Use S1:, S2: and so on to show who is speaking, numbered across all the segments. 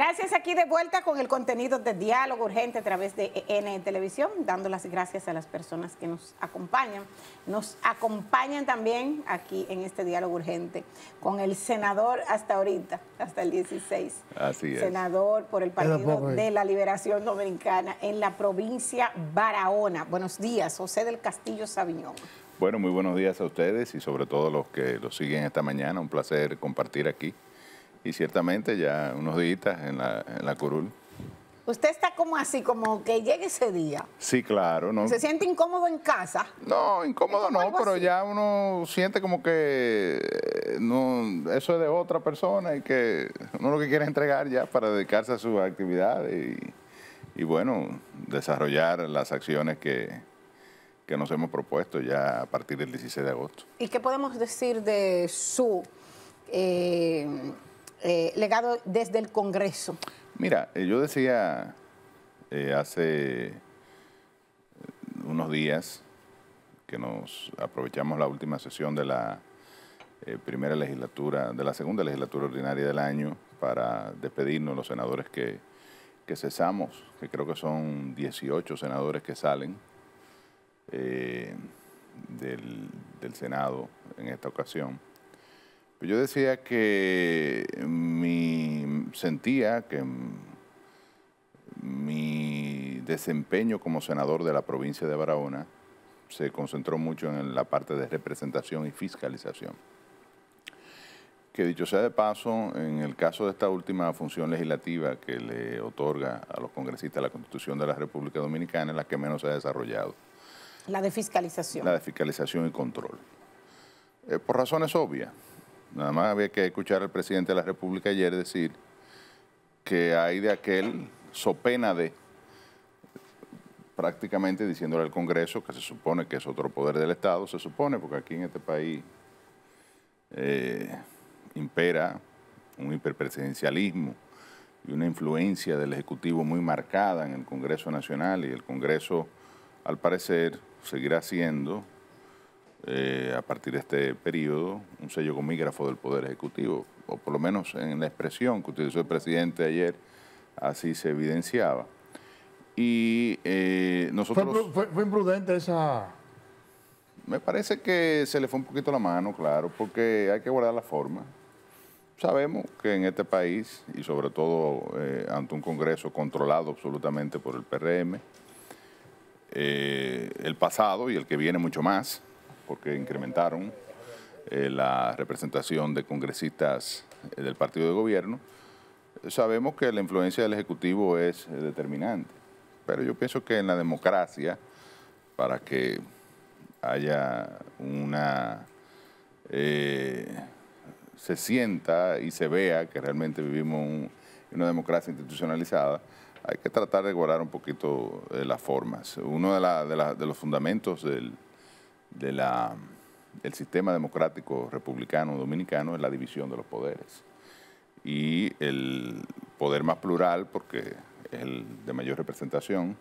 S1: Gracias aquí de vuelta con el contenido de Diálogo Urgente a través de EN Televisión, dando las gracias a las personas que nos acompañan. Nos acompañan también aquí en este Diálogo Urgente con el senador hasta ahorita, hasta el 16. Así es. Senador por el Partido de la Liberación Dominicana en la provincia Barahona. Buenos días, José del Castillo Sabiñón.
S2: Bueno, muy buenos días a ustedes y sobre todo a los que los siguen esta mañana. Un placer compartir aquí y ciertamente ya unos días en la, en curul.
S1: Usted está como así, como que llegue ese día.
S2: Sí, claro. No. ¿Se
S1: siente incómodo en casa? No, incómodo no, pero ya uno
S2: siente como que eh, no, eso es de otra persona y que uno lo que quiere es entregar ya para dedicarse a su actividad y, bueno, desarrollar las acciones que, que nos hemos propuesto ya a partir del 16 de agosto.
S1: ¿Y qué podemos decir de su... Eh, eh, legado desde el Congreso?
S2: Mira, eh, yo decía eh, hace unos días que nos aprovechamos la última sesión de la primera legislatura, de la segunda legislatura ordinaria del año, para despedirnos los senadores que, cesamos, que creo que son 18 senadores que salen del, del Senado en esta ocasión. Pues yo decía que mi, sentía que mi desempeño como senador de la provincia de Barahona se concentró mucho en la parte de representación y fiscalización. Que dicho sea de paso, en el caso de esta última función legislativa que le otorga a los congresistas la Constitución de la República Dominicana es la que menos se ha desarrollado.
S1: La de fiscalización. La
S2: de fiscalización y control. Eh, por razones obvias Nada más había que escuchar al presidente de la República ayer decir que hay de aquel sopena de prácticamente diciéndole al Congreso, que se supone que es otro poder del Estado, se supone, porque aquí en este país eh, impera un hiperpresidencialismo y una influencia del Ejecutivo muy marcada en el Congreso Nacional y el Congreso, al parecer, seguirá siendo eh, a partir de este periodo, un sello comígrafo del Poder Ejecutivo, o por lo menos en la expresión que utilizó el presidente ayer, así se evidenciaba. Y eh, nosotros... Fue, imprudente esa... Me parece que se le fue un poquito la mano, claro, porque hay que guardar la forma. Sabemos que en este país, y sobre todo eh, ante un Congreso controlado absolutamente por el PRM, el pasado y el que viene mucho más, porque incrementaron eh, la representación de congresistas eh, del partido de gobierno, sabemos que la influencia del Ejecutivo es eh, determinante. Pero yo pienso que en la democracia, para que haya una... se sienta y se vea que realmente vivimos en una democracia institucionalizada, hay que tratar de guardar un poquito las formas. Uno de los fundamentos del, del sistema democrático republicano dominicano es la división de los poderes. Y el poder más plural, porque es el de mayor representación,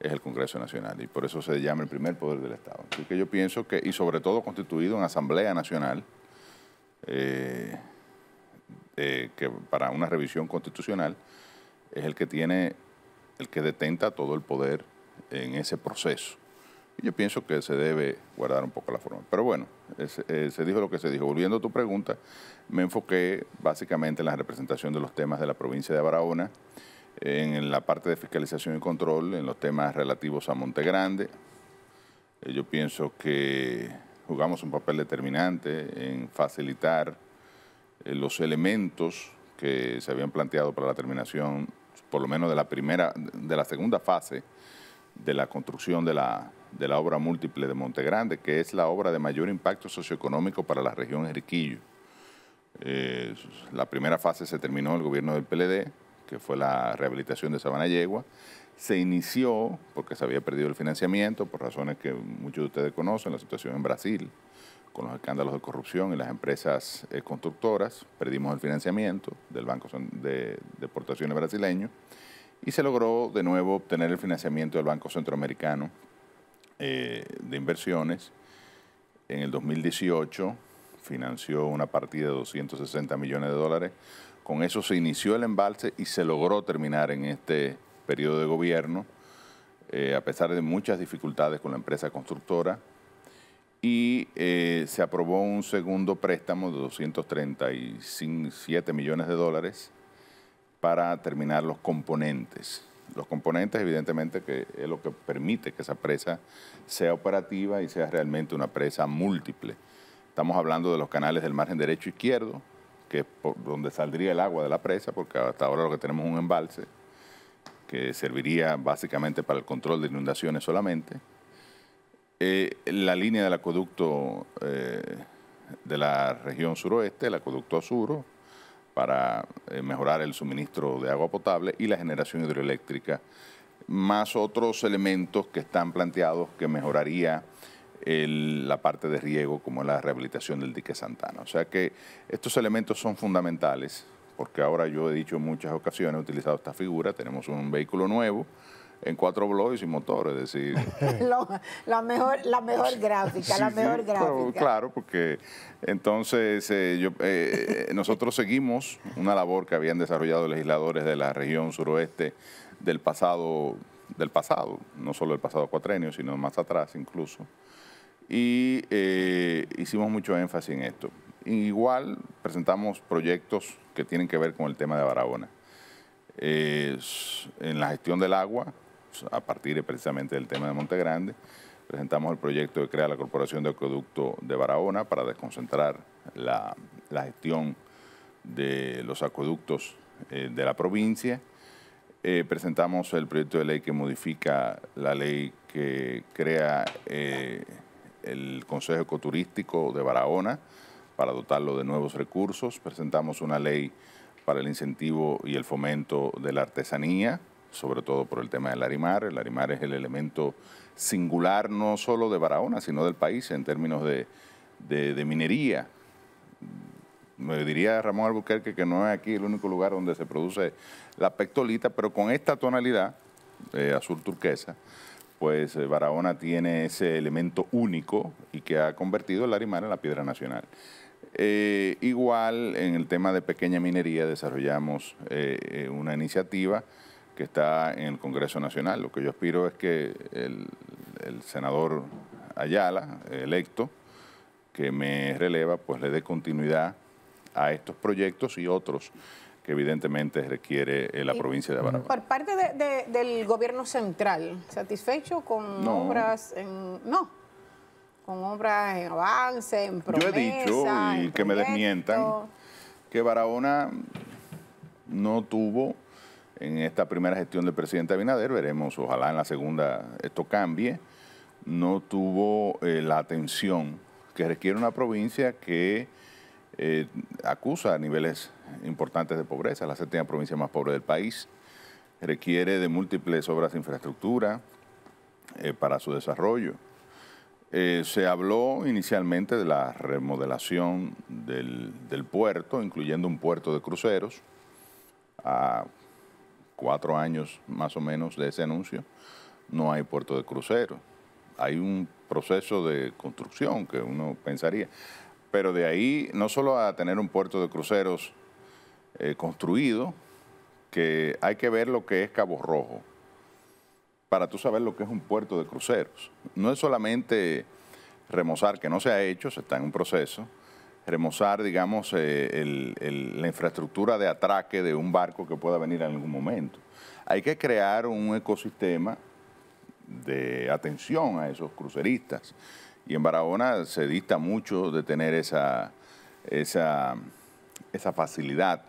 S2: es el Congreso Nacional y por eso se llama el primer poder del Estado. Así que yo pienso que, y sobre todo constituido en Asamblea Nacional, eh, eh, que para una revisión constitucional es el que tiene, el que detenta todo el poder en ese proceso. Yo pienso que se debe guardar un poco la forma. Pero bueno, eh, se dijo lo que se dijo. Volviendo a tu pregunta, me enfoqué básicamente en la representación de los temas de la provincia de Barahona, en la parte de fiscalización y control, en los temas relativos a Monte Grande eh, yo pienso que jugamos un papel determinante en facilitar eh, los elementos que se habían planteado para la terminación, por lo menos de la primera, de la segunda fase de la construcción de la de la obra múltiple de Montegrande, que es la obra de mayor impacto socioeconómico para la región jeriquillo eh, la primera fase se terminó en el gobierno del PLD, que fue la rehabilitación de Sabana Yegua. Se inició, porque se había perdido el financiamiento, por razones que muchos de ustedes conocen, la situación en Brasil, con los escándalos de corrupción y las empresas eh, constructoras, perdimos el financiamiento del Banco de Deportaciones Brasileño y se logró de nuevo obtener el financiamiento del Banco Centroamericano eh, de Inversiones en el 2018 financió una partida de 260 millones de dólares. Con eso se inició el embalse y se logró terminar en este periodo de gobierno, eh, a pesar de muchas dificultades con la empresa constructora. Y eh, se aprobó un segundo préstamo de 237 millones de dólares para terminar los componentes los componentes, evidentemente, que es lo que permite que esa presa sea operativa y sea realmente una presa múltiple. Estamos hablando de los canales del margen derecho e izquierdo, que es por donde saldría el agua de la presa, porque hasta ahora lo que tenemos es un embalse que serviría básicamente para el control de inundaciones solamente. Eh, la línea del acueducto eh, de la región suroeste, el acueducto Suro, para eh, mejorar el suministro de agua potable y la generación hidroeléctrica, más otros elementos que están planteados que mejoraría la parte de riego, como la rehabilitación del dique Santana. O sea que estos elementos son fundamentales, porque ahora yo he dicho en muchas ocasiones, he utilizado esta figura, tenemos un vehículo nuevo, en cuatro blogs y motores, es decir.
S1: la mejor, la mejor gráfica, la mejor gráfica. claro,
S2: porque entonces eh, eh, eh, nosotros seguimos una labor que habían desarrollado legisladores de la región suroeste del pasado, del pasado, no solo del pasado cuatrenio, sino más atrás incluso. Y hicimos mucho énfasis en esto. Igual presentamos proyectos que tienen que ver con el tema de Barahona. en la gestión del agua, pues, a partir precisamente del tema de Montegrande, presentamos el proyecto de crear la Corporación de Acueducto de Barahona para desconcentrar la, gestión de los acueductos eh, de la provincia. Eh, presentamos el proyecto de ley que modifica la ley que crea eh, el Consejo Ecoturístico de Barahona para dotarlo de nuevos recursos. Presentamos una ley para el incentivo y el fomento de la artesanía, sobre todo por el tema del Arimar. El Arimar es el elemento singular no solo de Barahona, sino del país en términos de, minería. Me diría Ramón Albuquerque que no es aquí el único lugar donde se produce la pectolita, pero con esta tonalidad eh, azul turquesa, pues eh, Barahona tiene ese elemento único y que ha convertido el Arimar en la piedra nacional. Eh, igual en el tema de pequeña minería desarrollamos una iniciativa que está en el Congreso Nacional. Lo que yo aspiro es que el, senador Ayala, electo, que me releva, pues le dé continuidad a estos proyectos y otros que evidentemente requiere eh, la provincia de Barahona.
S1: Por parte del gobierno central, ¿satisfecho con obras en...? No, con obras en avance, en promesa, Yo he dicho, y que me desmientan,
S2: que Barahona no tuvo en esta primera gestión del presidente Abinader, veremos, ojalá en la segunda esto cambie, no tuvo eh, la atención que requiere una provincia que eh, acusa niveles importantes de pobreza, la séptima provincia más pobre del país, requiere de múltiples obras de infraestructura eh, para su desarrollo. se habló inicialmente de la remodelación del, puerto, incluyendo un puerto de cruceros, a cuatro años más o menos de ese anuncio, no hay puerto de cruceros. Hay un proceso de construcción que uno pensaría. Pero de ahí, no solo a tener un puerto de cruceros eh, construido, que hay que ver lo que es Cabo Rojo, para tú saber lo que es un puerto de cruceros. No es solamente remozar, que no se ha hecho, se está en un proceso, remozar, digamos, eh, la infraestructura de atraque de un barco que pueda venir en algún momento. Hay que crear un ecosistema de atención a esos cruceristas. Y en Barahona se dista mucho de tener esa, esa, facilidad,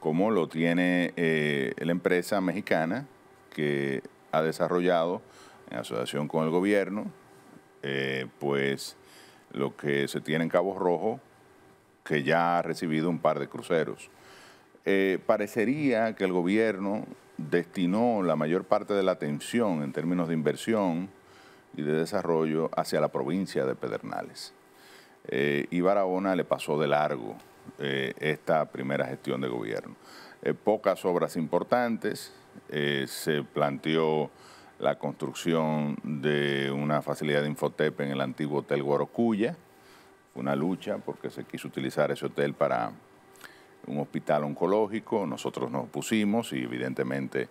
S2: como lo tiene eh, la empresa mexicana que ha desarrollado en asociación con el gobierno, eh, pues lo que se tiene en Cabo Rojo, que ya ha recibido un par de cruceros. Eh, parecería que el gobierno destinó la mayor parte de la atención en términos de inversión y de desarrollo hacia la provincia de Pedernales. Eh, y Barahona le pasó de largo eh, esta primera gestión de gobierno. pocas obras importantes, se planteó la construcción de una facilidad de Infotep en el antiguo Hotel Guarocuya, una lucha porque se quiso utilizar ese hotel para un hospital oncológico, nosotros nos pusimos y evidentemente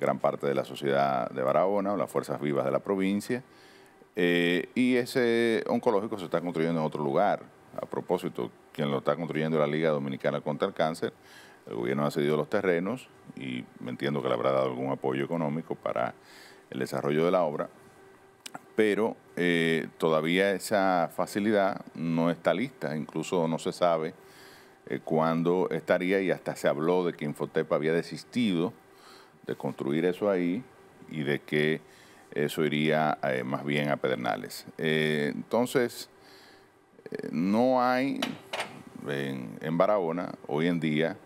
S2: gran parte de la sociedad de Barahona, o las fuerzas vivas de la provincia, eh, y ese oncológico se está construyendo en otro lugar. A propósito, quien lo está construyendo es la Liga Dominicana contra el Cáncer, el gobierno ha cedido los terrenos y me entiendo que le habrá dado algún apoyo económico para el desarrollo de la obra, pero eh, todavía esa facilidad no está lista, incluso no se sabe eh, cuándo estaría y hasta se habló de que Infotepa había desistido de construir eso ahí y de que eso iría eh, más bien a Pedernales. entonces, no hay en, en, Barahona hoy en día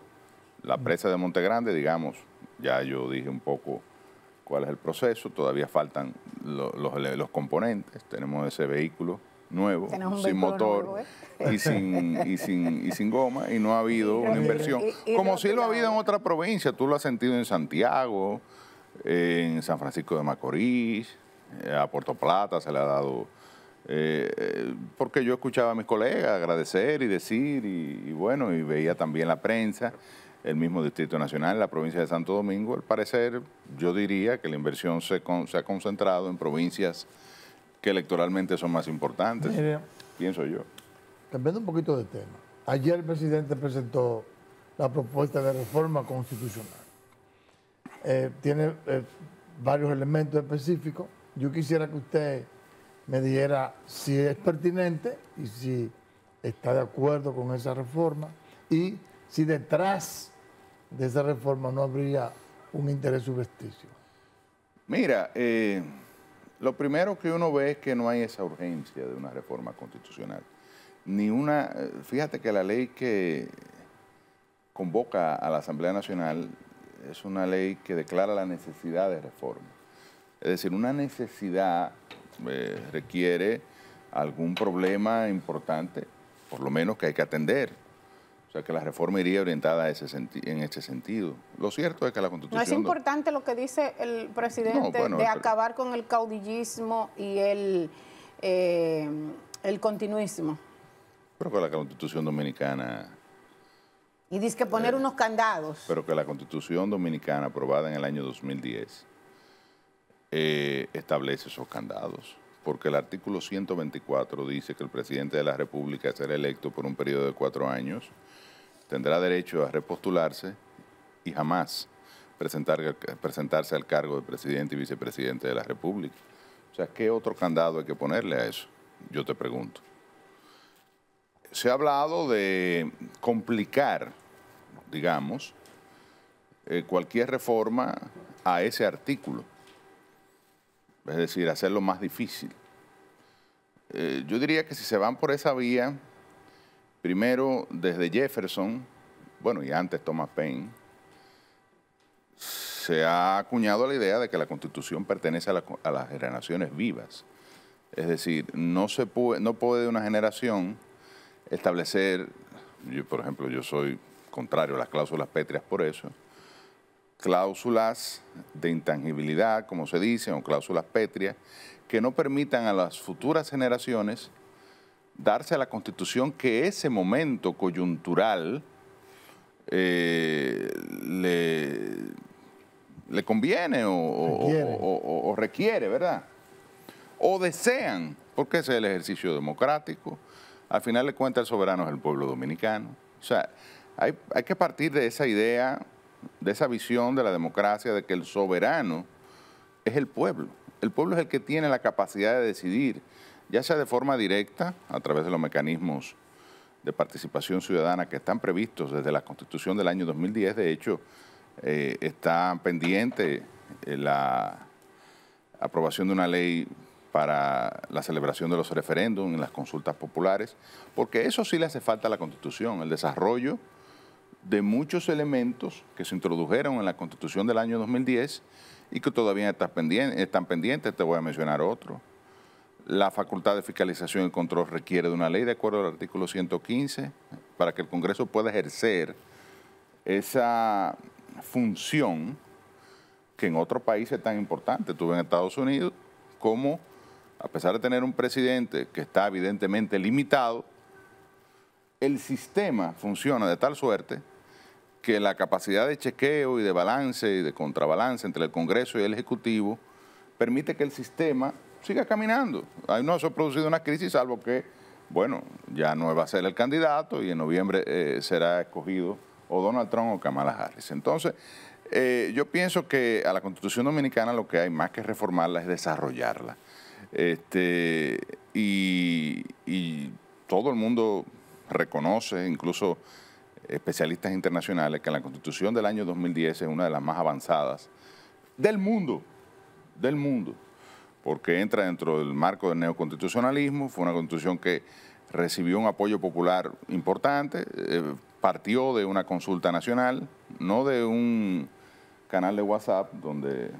S2: la presa de Monte Grande, digamos, ya yo dije un poco cuál es el proceso, todavía faltan los, componentes, tenemos ese vehículo nuevo, sin motor ¿eh? y, sin, y, sin, goma, y no ha habido una inversión. Como si lo ha habido en otra provincia, tú lo has sentido en Santiago, en San Francisco de Macorís, eh, a Puerto Plata se le ha dado... Eh, porque yo escuchaba a mis colegas agradecer y decir, y bueno, y veía también la prensa el mismo Distrito Nacional, la provincia de Santo Domingo. Al parecer, yo diría que la inversión se, ha concentrado en provincias que electoralmente son más importantes, pienso yo. Cambiando un poquito de tema, ayer el presidente presentó la propuesta de reforma constitucional. Eh, tiene eh, varios elementos específicos. Yo quisiera que usted me dijera si es pertinente y si está de acuerdo con esa reforma y si detrás de esa reforma no habría un interés subestimado. Mira, eh, lo primero que uno ve es que no hay esa urgencia de una reforma constitucional. Ni una, eh, fíjate que la ley que convoca a la Asamblea Nacional es una ley que declara la necesidad de reforma. Es decir, una necesidad eh, requiere algún problema importante, por lo menos que hay que atender. O sea, que la reforma iría orientada a ese en este sentido. Lo cierto es que la Constitución... No es
S1: importante lo que dice el presidente de acabar con el caudillismo y el, eh, continuismo. Pero
S2: que la Constitución Dominicana...
S1: Y dice que poner eh, unos candados.
S2: Pero que la Constitución Dominicana aprobada en el año 2010 eh, establece esos candados porque el artículo 124 dice que el presidente de la República será electo por un periodo de cuatro años tendrá derecho a repostularse y jamás presentarse al cargo de presidente y vicepresidente de la República. O sea, ¿qué otro candado hay que ponerle a eso? Yo te pregunto. Se ha hablado de complicar, digamos, eh, cualquier reforma a ese artículo. Es decir, hacerlo más difícil. Eh, yo diría que si se van por esa vía, Primero, desde Jefferson, bueno, y antes Thomas Paine, se ha acuñado la idea de que la Constitución pertenece a, las generaciones vivas. Es decir, no, se puede, no puede una generación establecer, yo, por ejemplo, yo soy contrario a las cláusulas pétreas por eso, cláusulas de intangibilidad, como se dice, o cláusulas pétreas, que no permitan a las futuras generaciones darse a la Constitución que ese momento coyuntural eh, le, conviene o requiere. ¿verdad? O desean, porque ese es el ejercicio democrático. Al final de cuentas, el soberano es el pueblo dominicano. O sea, hay, hay, que partir de esa idea, de esa visión de la democracia, de que el soberano es el pueblo. El pueblo es el que tiene la capacidad de decidir ya sea de forma directa, a través de los mecanismos de participación ciudadana que están previstos desde la Constitución del año 2010. De hecho, eh, está pendiente eh, la aprobación de una ley para la celebración de los referéndums, en las consultas populares, porque eso sí le hace falta a la Constitución, el desarrollo de muchos elementos que se introdujeron en la Constitución del año 2010 y que todavía están pendientes te voy a mencionar otro la facultad de fiscalización y control requiere de una ley de acuerdo al artículo 115 para que el Congreso pueda ejercer esa función que en otros países es tan importante. Tuve en Estados Unidos como, a pesar de tener un presidente que está evidentemente limitado, el sistema funciona de tal suerte que la capacidad de chequeo y de balance y de contrabalance entre el Congreso y el Ejecutivo permite que el sistema siga caminando. Ahí no se ha producido una crisis, salvo que, bueno, ya no va a ser el candidato y en noviembre eh, será escogido o Donald Trump o Kamala Harris. Entonces, eh, yo pienso que a la Constitución Dominicana lo que hay más que reformarla es desarrollarla. Este, y, y todo el mundo reconoce, incluso especialistas internacionales, que la Constitución del año 2010 es una de las más avanzadas del mundo, del mundo porque entra dentro del marco del neoconstitucionalismo, fue una constitución que recibió un apoyo popular importante, eh, partió de una consulta nacional, no de un canal de WhatsApp donde...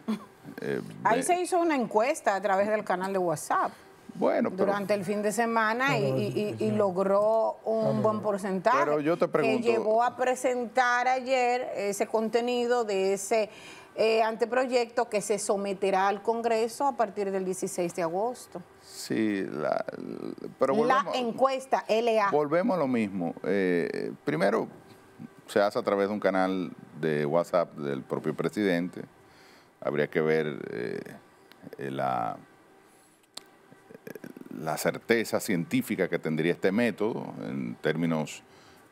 S2: Eh, Ahí se
S1: hizo una encuesta a través del canal de WhatsApp. Bueno, durante el fin de semana y, logró un buen porcentaje pero yo te pregunto... que llevó a presentar ayer ese contenido de ese eh, anteproyecto que se someterá al Congreso a partir del 16 de agosto.
S2: Sí, la, pero la
S1: encuesta LA.
S2: Volvemos a lo mismo. Eh, primero, se hace a través de un canal de WhatsApp del propio presidente. Habría que ver eh, la, la certeza científica que tendría este método en términos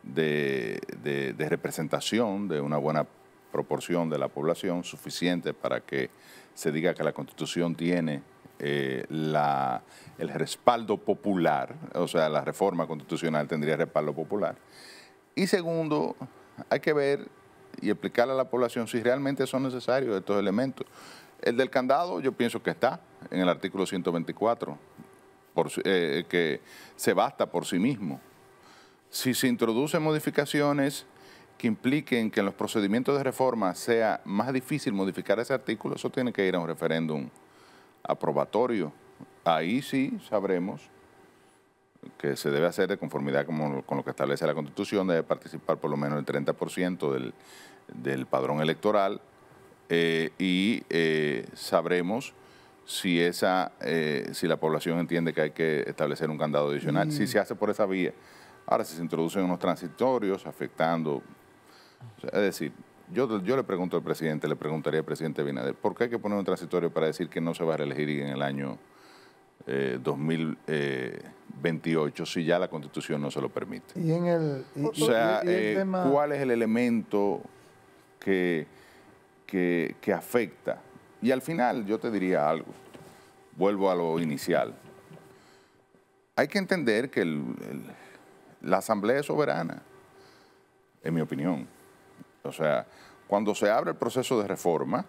S2: de, de representación de una buena proporción de la población suficiente para que se diga que la Constitución tiene eh, la, el respaldo popular, o sea, la reforma constitucional tendría respaldo popular. Y segundo, hay que ver y explicarle a la población si realmente son necesarios estos elementos. El del candado yo pienso que está en el artículo 124, por, eh, que se basta por sí mismo. Si se introducen modificaciones que impliquen que en los procedimientos de reforma sea más difícil modificar ese artículo, eso tiene que ir a un referéndum aprobatorio. Ahí sí sabremos que se debe hacer de conformidad con, lo que establece la Constitución, debe participar por lo menos el 30% del, del, padrón electoral eh, y eh, sabremos si esa eh, si la población entiende que hay que establecer un candado adicional, si mm. se hace por esa vía. Ahora, si se introducen unos transitorios afectando es decir, yo, le pregunto al presidente, le preguntaría al presidente Binader, ¿por qué hay que poner un transitorio para decir que no se va a reelegir en el año 2028 eh, eh, si ya la constitución no se lo permite? ¿Y en el, o sea, eh, ¿cuál es el elemento que, que, afecta? Y al final yo te diría algo, vuelvo a lo inicial. Hay que entender que la Asamblea es soberana, en mi opinión o sea, cuando se abre el proceso de reforma,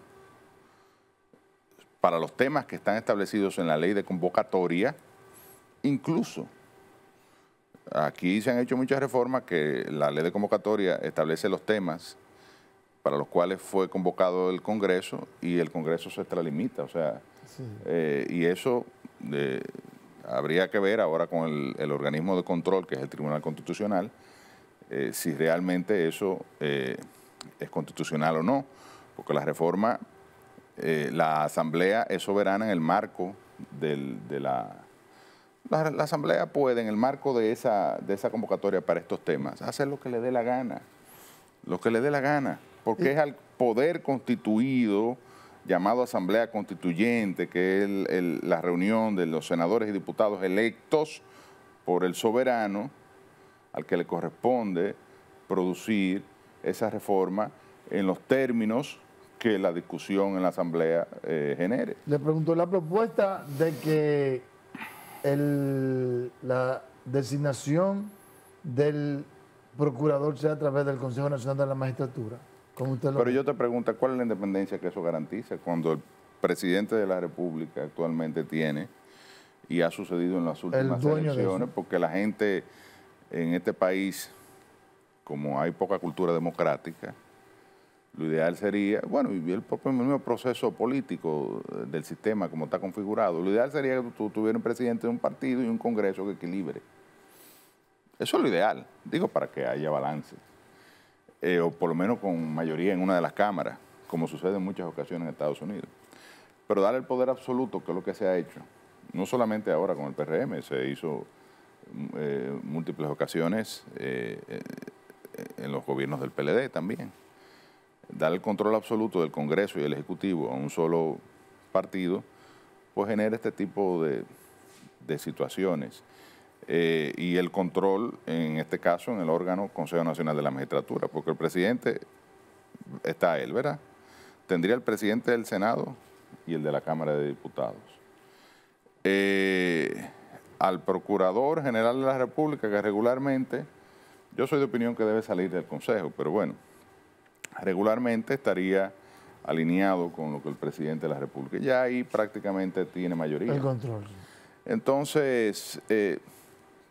S2: para los temas que están establecidos en la ley de convocatoria, incluso aquí se han hecho muchas reformas que la ley de convocatoria establece los temas para los cuales fue convocado el Congreso y el Congreso se extralimita. O sea, eh, y eso eh, habría que ver ahora con el, organismo de control, que es el Tribunal Constitucional, eh, si realmente eso es constitucional o no, porque la reforma, eh, la Asamblea es soberana en el marco de la, la, Asamblea puede, en el marco de esa, de esa convocatoria para estos temas, hacer lo que le dé la gana, lo que le dé la gana, porque es al poder constituido llamado Asamblea Constituyente, que es la reunión de los senadores y diputados electos por el soberano, al que le corresponde producir esa reforma en los términos que la discusión en la Asamblea eh, genere. Le pregunto la propuesta de que la designación del procurador sea a través del Consejo Nacional de la Magistratura. Pero yo te pregunto, ¿cuál es la independencia que eso garantiza cuando el presidente de la República actualmente tiene y ha sucedido en las últimas elecciones? Porque la gente en este país como hay poca cultura democrática, lo ideal sería, bueno, y el propio mismo proceso político eh, del sistema como está configurado, lo ideal sería que tú tuvieras un presidente de un partido y un congreso que equilibre. Eso es lo ideal, digo, para que haya balance, eh, o por lo menos con mayoría en una de las cámaras, como sucede en muchas ocasiones en Estados Unidos. Pero dar el poder absoluto, que es lo que se ha hecho, no solamente ahora con el PRM, se hizo mm, eh, múltiples ocasiones en los gobiernos del PLD también. Dar el control absoluto del Congreso y el Ejecutivo a un solo partido, pues genera este tipo de, de situaciones. Eh, y el control, en este caso, en el órgano Consejo Nacional de la Magistratura, porque el presidente está él, ¿verdad? Tendría el presidente del Senado y el de la Cámara de Diputados. Eh, al Procurador General de la República, que regularmente yo soy de opinión que debe salir del Consejo, pero bueno, regularmente estaría alineado con lo que el presidente de la República. Ya ahí prácticamente tiene mayoría. El control. Entonces, eh,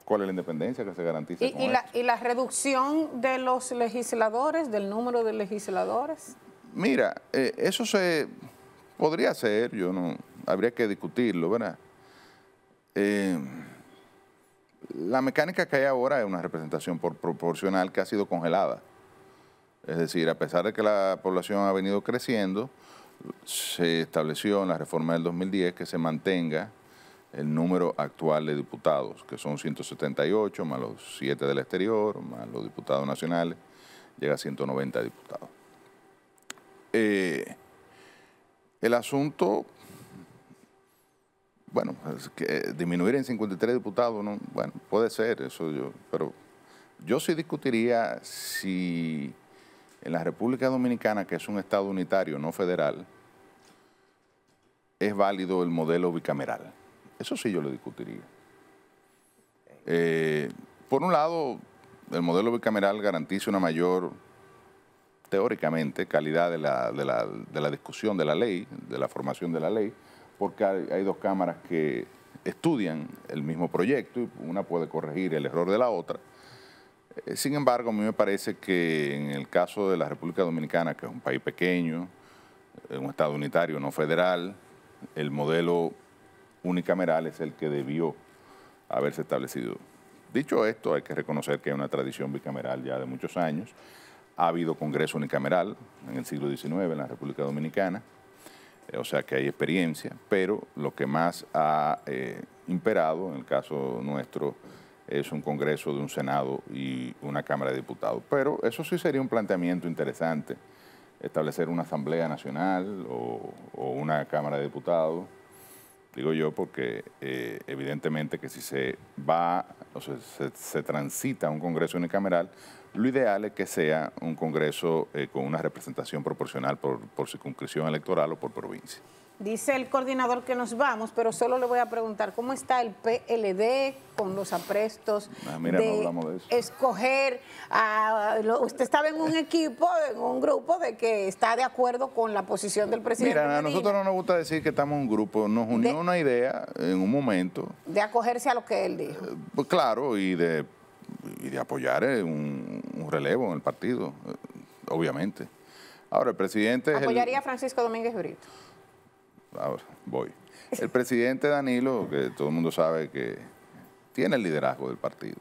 S2: ¿cuál es la independencia que se garantiza? ¿Y, la,
S1: ¿Y, la, reducción de los legisladores, del número de legisladores?
S2: Mira, eh, eso se podría hacer, yo no, habría que discutirlo, ¿verdad? Eh, la mecánica que hay ahora es una representación proporcional que ha sido congelada. Es decir, a pesar de que la población ha venido creciendo, se estableció en la reforma del 2010 que se mantenga el número actual de diputados, que son 178, más los 7 del exterior, más los diputados nacionales, llega a 190 diputados. Eh, el asunto bueno, pues, disminuir en 53 diputados, bueno, puede ser, eso yo, pero yo sí discutiría si en la República Dominicana, que es un Estado unitario, no federal, es válido el modelo bicameral. Eso sí yo lo discutiría. Eh, por un lado, el modelo bicameral garantiza una mayor, teóricamente, calidad de la discusión de la ley, de la formación de la ley, porque hay, dos cámaras que estudian el mismo proyecto y una puede corregir el error de la otra. Eh, sin embargo, a mí me parece que en el caso de la República Dominicana, que es un país pequeño, eh, un Estado unitario no federal, el modelo unicameral es el que debió haberse establecido. Dicho esto, hay que reconocer que hay una tradición bicameral ya de muchos años. Ha habido Congreso unicameral en el siglo XIX en la República Dominicana o sea que hay experiencia, pero lo que más ha eh, imperado, en el caso nuestro, es un Congreso de un Senado y una Cámara de Diputados. Pero eso sí sería un planteamiento interesante, establecer una Asamblea Nacional o, una Cámara de Diputados, digo yo, porque eh, evidentemente que si se va o se, se transita a un Congreso unicameral, lo ideal es que sea un Congreso eh, con una representación proporcional por, por circunscripción electoral o por provincia.
S1: Dice el coordinador que nos vamos, pero solo le voy a preguntar cómo está el PLD con los aprestos ah, mira, de, de eso. escoger. A, usted estaba en un equipo, en un grupo de que está de acuerdo con la posición del presidente. Mira, a nosotros
S2: no nos gusta decir que estamos en un grupo, nos unió una idea en un momento.
S1: De acogerse a lo que él dijo. Eh,
S2: pues claro, y de y de apoyar eh, un, un, relevo en el partido, eh, obviamente. Ahora, el presidente... ¿Apoyaría
S1: a Francisco Domínguez Brito?
S2: Ahora, voy. El presidente Danilo, que todo el mundo sabe que tiene el liderazgo del partido,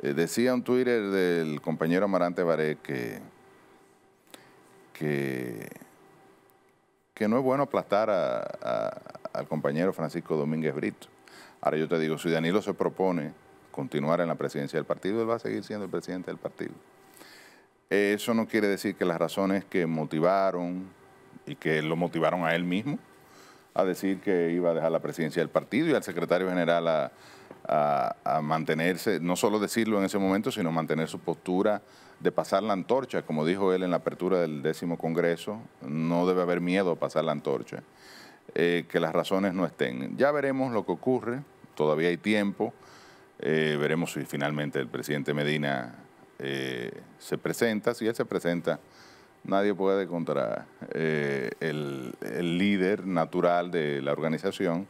S2: eh, decía un Twitter del compañero Amarante Baré que, que, que no es bueno aplastar al compañero Francisco Domínguez Brito. Ahora yo te digo, si Danilo se propone continuar en la presidencia del partido, él va a seguir siendo el presidente del partido. Eso no quiere decir que las razones que motivaron y que lo motivaron a él mismo a decir que iba a dejar la presidencia del partido y al secretario general a, mantenerse, no solo decirlo en ese momento, sino mantener su postura de pasar la antorcha, como dijo él en la apertura del décimo Congreso, no debe haber miedo a pasar la antorcha, eh, que las razones no estén. Ya veremos lo que ocurre, todavía hay tiempo. Eh, veremos si finalmente el presidente Medina eh, se presenta. Si él se presenta, nadie puede contra eh, el, líder natural de la organización,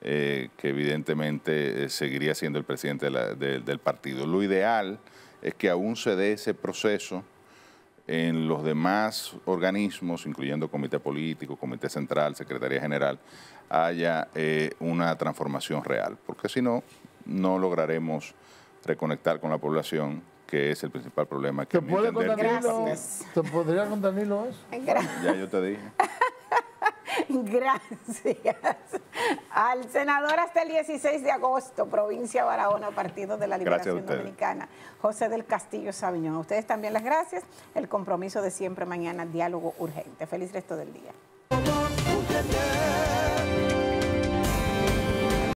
S2: que evidentemente seguiría siendo el presidente del partido. Lo ideal es que aún se dé ese proceso en los demás organismos, incluyendo comité político, comité central, secretaría general, haya una transformación real. Porque si no, no lograremos reconectar con la población, que es el principal problema. Que ¿Te, puede con ¿Te
S1: podría contar eso? Gracias. Ya yo te dije. Gracias. Al senador hasta el 16 de agosto, provincia Barahona, Partido de la Liberación Dominicana, José del Castillo Sabiñón. A ustedes también las gracias. El compromiso de siempre mañana, diálogo urgente. Feliz resto del día.